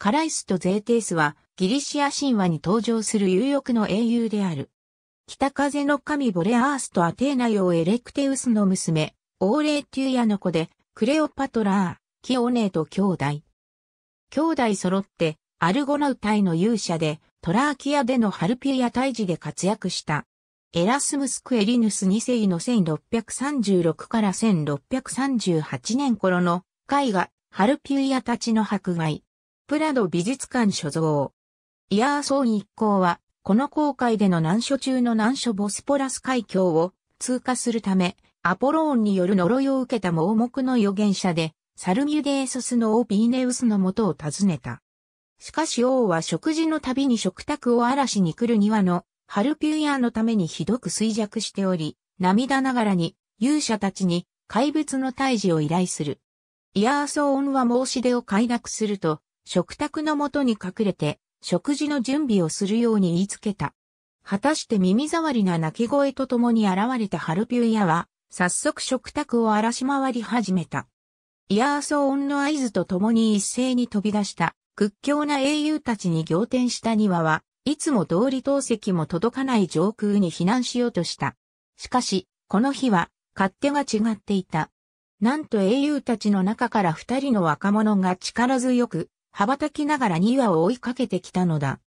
カライスとゼーテースはギリシア神話に登場する有力の英雄である。北風の神ボレアースとアテーナ用エレクテウスの娘、オーレーテューヤの子で、クレオパトラー、キオネーと兄弟。兄弟揃って、アルゴナウ隊の勇者で、トラーキアでのハルピヤ退治で活躍した。エラスムス・クエリヌス2世の1636から1638年頃の絵画、ハルピウヤたちの迫害。プラド美術館所蔵。イアーソーン一行は、この航海での難所中の難所ボスポラス海峡を通過するため、アポローンによる呪いを受けた盲目の預言者で、サルミュデーソスのオービーネウスの元を訪ねた。しかし王は食事の度に食卓を嵐に来る庭のハルピュイヤーのためにひどく衰弱しており、涙ながらに勇者たちに怪物の退治を依頼する。イヤーソーンは申し出を快諾すると、食卓のもとに隠れて、食事の準備をするように言いつけた。果たして耳障りな鳴き声と共に現れたハルピュイヤは、早速食卓を荒らし回り始めた。イヤー騒音の合図と共に一斉に飛び出した屈強な英雄たちに仰天した庭は、いつも通り投石も届かない上空に避難しようとした。しかし、この日は、勝手が違っていた。なんと英雄たちの中から二人の若者が力強く、羽ばたきながら2羽を追いかけてきたのだ。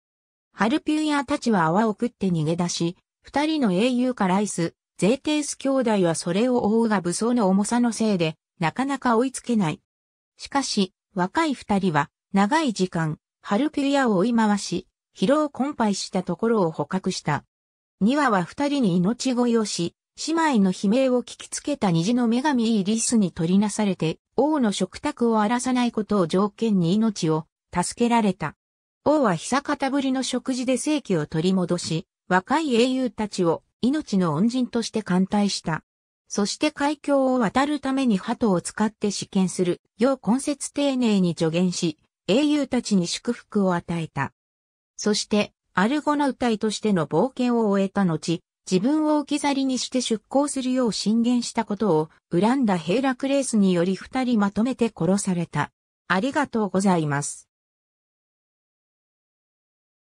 ハルピュイアたちは泡を食って逃げ出し、二人の英雄ら、ライス、ゼーテース兄弟はそれを追うが武装の重さのせいで、なかなか追いつけない。しかし、若い二人は、長い時間、ハルピュイアを追い回し、疲労困憊したところを捕獲した。2羽は二人に命乞いをし、姉妹の悲鳴を聞きつけた虹の女神イーリスに取りなされて、王の食卓を荒らさないことを条件に命を助けられた。王は久方ぶりの食事で正気を取り戻し、若い英雄たちを命の恩人として艦隊した。そして海峡を渡るために鳩を使って試験する、よう根節丁寧に助言し、英雄たちに祝福を与えた。そして、アルゴナウ隊としての冒険を終えた後、自分を置き去りにして出航するよう進言したことを恨んだヘイラクレースにより二人まとめて殺された。ありがとうございます。